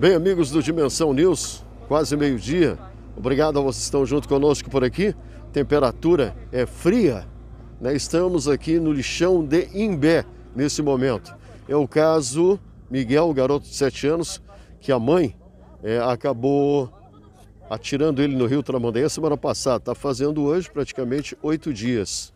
Bem, amigos do Dimensão News, quase meio-dia. Obrigado a vocês que estão junto conosco por aqui. Temperatura é fria. Né? Estamos aqui no lixão de Imbé nesse momento. É o caso Miguel, garoto de 7 anos, que a mãe é, acabou atirando ele no Rio Tramandaí semana passada. Está fazendo hoje praticamente oito dias.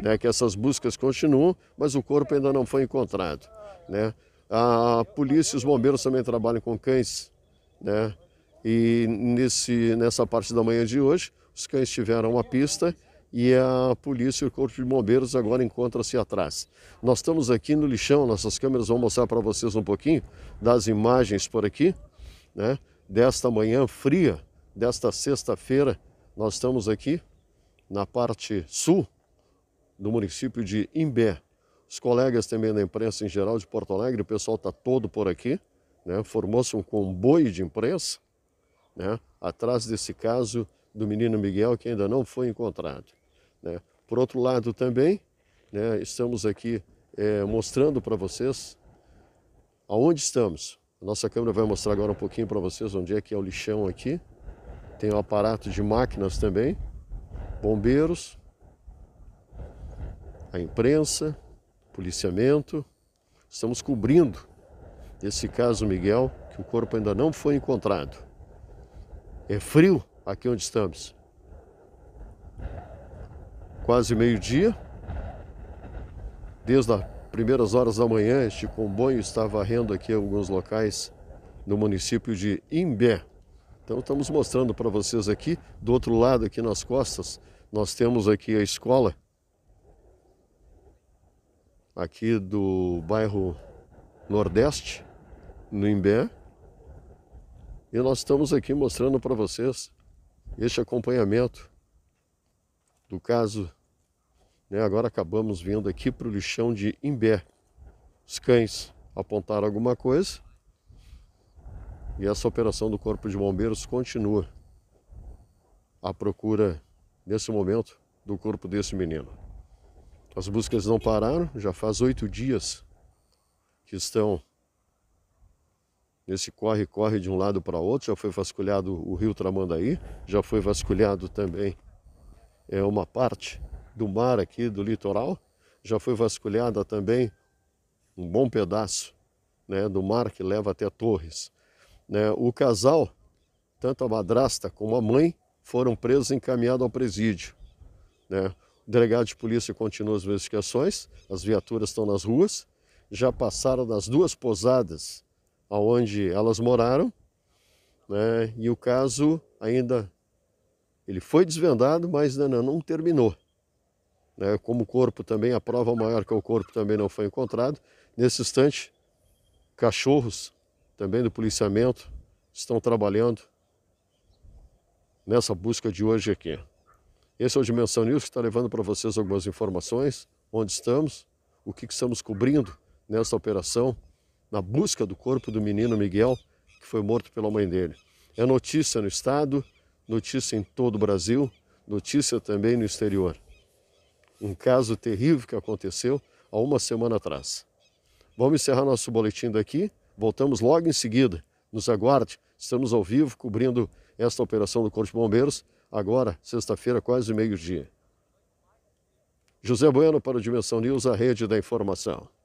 Né? Que essas buscas continuam, mas o corpo ainda não foi encontrado. Né? A polícia e os bombeiros também trabalham com cães, né? E nesse, nessa parte da manhã de hoje, os cães tiveram a pista e a polícia e o corpo de bombeiros agora encontram-se atrás. Nós estamos aqui no lixão, nossas câmeras vão mostrar para vocês um pouquinho das imagens por aqui, né? Desta manhã fria, desta sexta-feira, nós estamos aqui na parte sul do município de Imbé, os colegas também da imprensa em geral de Porto Alegre, o pessoal está todo por aqui, né? formou-se um comboio de imprensa né? atrás desse caso do menino Miguel que ainda não foi encontrado. Né? Por outro lado também, né? estamos aqui é, mostrando para vocês aonde estamos. A nossa câmera vai mostrar agora um pouquinho para vocês onde é que é o lixão aqui. Tem o um aparato de máquinas também, bombeiros, a imprensa, policiamento. Estamos cobrindo esse caso Miguel, que o corpo ainda não foi encontrado. É frio aqui onde estamos. Quase meio-dia. Desde as primeiras horas da manhã, este comboio está varrendo aqui alguns locais no município de Imbé. Então estamos mostrando para vocês aqui, do outro lado, aqui nas costas, nós temos aqui a escola aqui do bairro Nordeste, no Imbé. E nós estamos aqui mostrando para vocês este acompanhamento do caso. Né? Agora acabamos vindo aqui para o lixão de Imbé. Os cães apontaram alguma coisa e essa operação do Corpo de Bombeiros continua à procura, nesse momento, do corpo desse menino. As buscas não pararam, já faz oito dias que estão nesse corre-corre de um lado para outro. Já foi vasculhado o rio Tramandaí, já foi vasculhado também é, uma parte do mar aqui do litoral, já foi vasculhada também um bom pedaço né, do mar que leva até Torres. Né, o casal, tanto a madrasta como a mãe, foram presos e encaminhados ao presídio. Né? O delegado de polícia continua as investigações, as viaturas estão nas ruas, já passaram nas duas posadas aonde elas moraram, né? E o caso ainda ele foi desvendado, mas ainda né, não, não terminou. Né? Como o corpo também, a prova maior que o corpo também não foi encontrado. Nesse instante, cachorros também do policiamento estão trabalhando nessa busca de hoje aqui. Esse é o Dimensão News que está levando para vocês algumas informações, onde estamos, o que, estamos cobrindo nessa operação, na busca do corpo do menino Miguel, que foi morto pela mãe dele. É notícia no estado, notícia em todo o Brasil, notícia também no exterior. Um caso terrível que aconteceu há uma semana atrás. Vamos encerrar nosso boletim daqui, voltamos logo em seguida. Nos aguarde, estamos ao vivo cobrindo esta operação do Corpo de Bombeiros agora, sexta-feira, quase meio-dia. José Bueno para o Dimensão News, a rede da informação.